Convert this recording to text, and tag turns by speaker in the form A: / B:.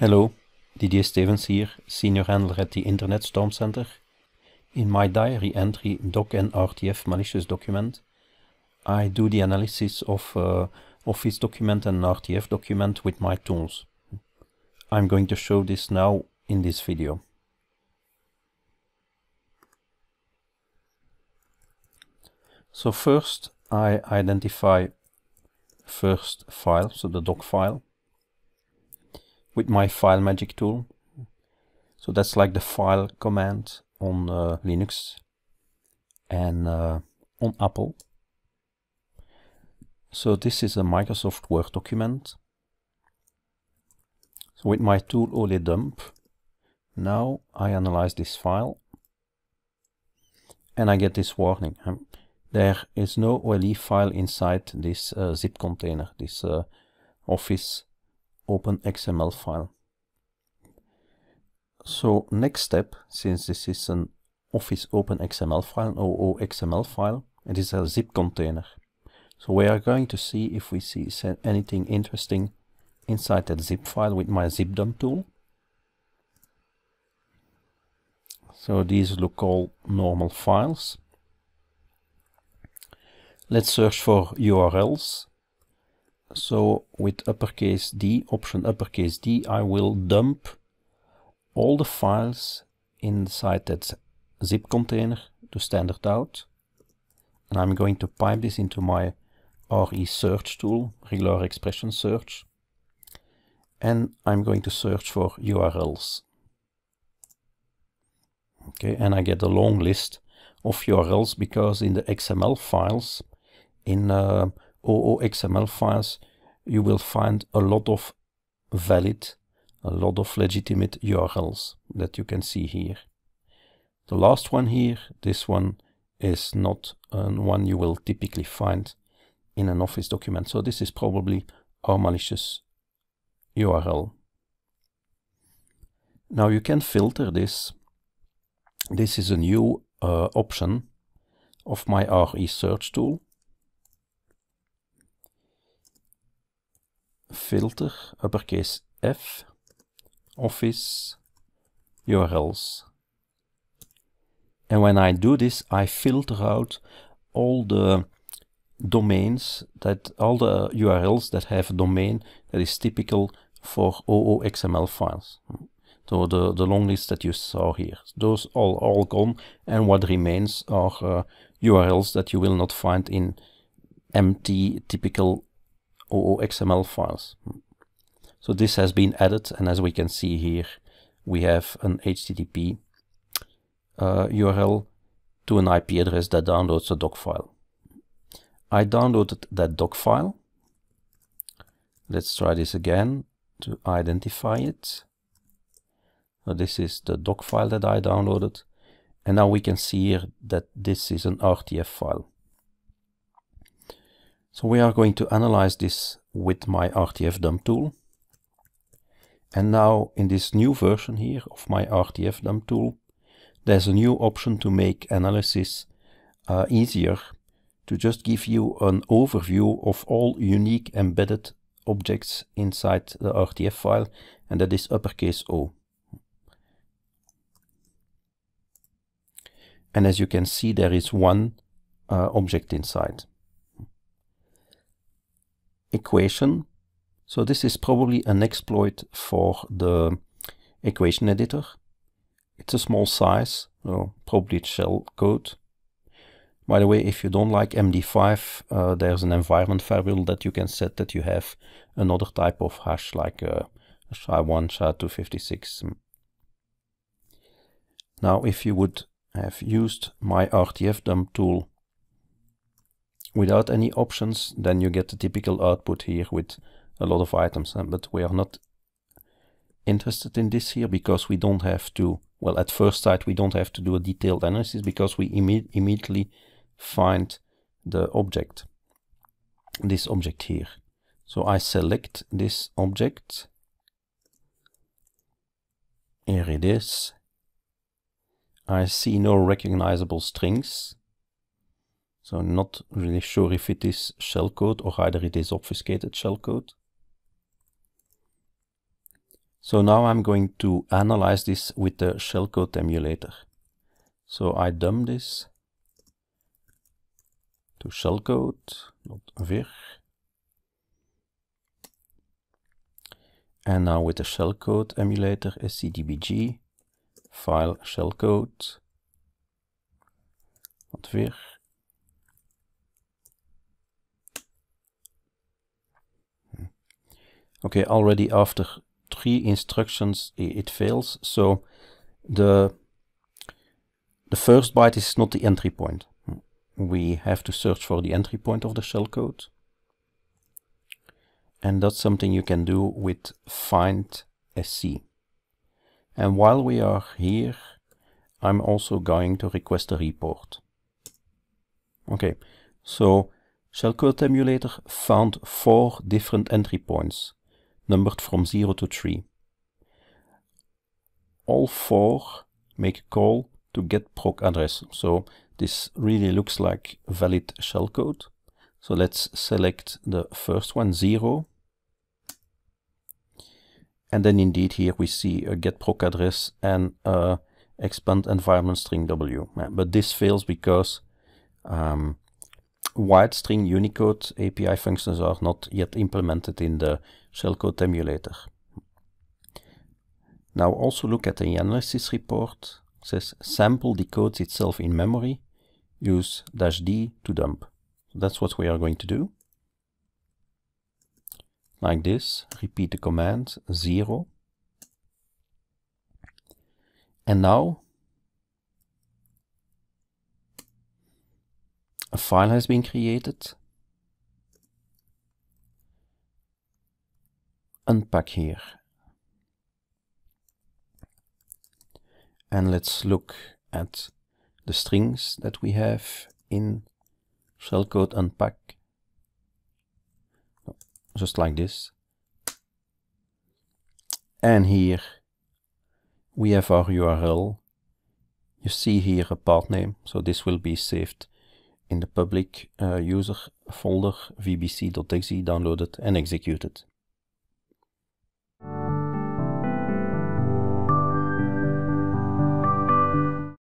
A: Hello, Didier Stevens here, senior handler at the Internet Storm Center. In my diary entry doc and RTF malicious document, I do the analysis of uh, Office document and RTF document with my tools. I'm going to show this now in this video. So first I identify first file, so the doc file with my file magic tool. So that's like the file command on uh, Linux and uh, on Apple. So this is a Microsoft Word document. So with my tool ole dump, now I analyze this file and I get this warning. Um, there is no OLE file inside this uh, zip container, this uh, office open XML file. So next step, since this is an Office Open XML file, or XML file, it is a zip container. So we are going to see if we see anything interesting inside that zip file with my zipdump tool. So these look all normal files. Let's search for URLs so with uppercase D, option uppercase D, I will dump all the files inside that zip container to standard out. And I'm going to pipe this into my RE search tool, regular expression search. And I'm going to search for URLs. Okay, and I get a long list of URLs because in the XML files, in uh, or XML files, you will find a lot of valid, a lot of legitimate URLs that you can see here. The last one here, this one is not one you will typically find in an Office document. So this is probably our malicious URL. Now you can filter this. This is a new uh, option of my RE search tool. filter, uppercase F, office, URLs. And when I do this, I filter out all the domains that all the URLs that have a domain that is typical for OOXML files. So the, the long list that you saw here. Those all, all gone and what remains are URLs uh, that you will not find in empty typical or XML files. So this has been added and as we can see here we have an HTTP uh, URL to an IP address that downloads a doc file. I downloaded that doc file. Let's try this again to identify it. So this is the doc file that I downloaded. And now we can see here that this is an RTF file. So we are going to analyze this with my RTF dump tool. And now in this new version here of my RTF dump tool, there's a new option to make analysis uh, easier to just give you an overview of all unique embedded objects inside the RTF file and that is uppercase O. And as you can see, there is one uh, object inside equation. So this is probably an exploit for the equation editor. It's a small size, so probably shell code. By the way, if you don't like MD5, uh, there's an environment variable that you can set that you have another type of hash like uh, SHA-1, SHA-256. Now, if you would have used my RTF dump tool without any options, then you get the typical output here with a lot of items. But we are not interested in this here because we don't have to, well, at first sight, we don't have to do a detailed analysis because we imme immediately find the object, this object here. So I select this object. Here it is. I see no recognizable strings. So I'm not really sure if it is shellcode or either it is obfuscated shellcode. So now I'm going to analyze this with the shellcode emulator. So I dump this to shellcode, not vir. And now with the shellcode emulator, scdbg, file shellcode, not vir, Okay, already after three instructions it fails. So the, the first byte is not the entry point. We have to search for the entry point of the shellcode. And that's something you can do with find sc. And while we are here, I'm also going to request a report. Okay, so shellcode emulator found four different entry points numbered from 0 to 3. All four make a call to get proc address. So this really looks like valid shellcode. So let's select the first one, 0. And then indeed here we see a get proc address and expand environment string w. But this fails because um, string Unicode API functions are not yet implemented in the shellcode emulator. Now also look at the analysis report. It says sample decodes itself in memory. Use dash D to dump. That's what we are going to do. Like this, repeat the command 0. And now file has been created. Unpack here. And let's look at the strings that we have in shellcode unpack. Oh, just like this. And here we have our URL. You see here a path name, so this will be saved in de public uh, user folder vbc.exe downloaded and executed.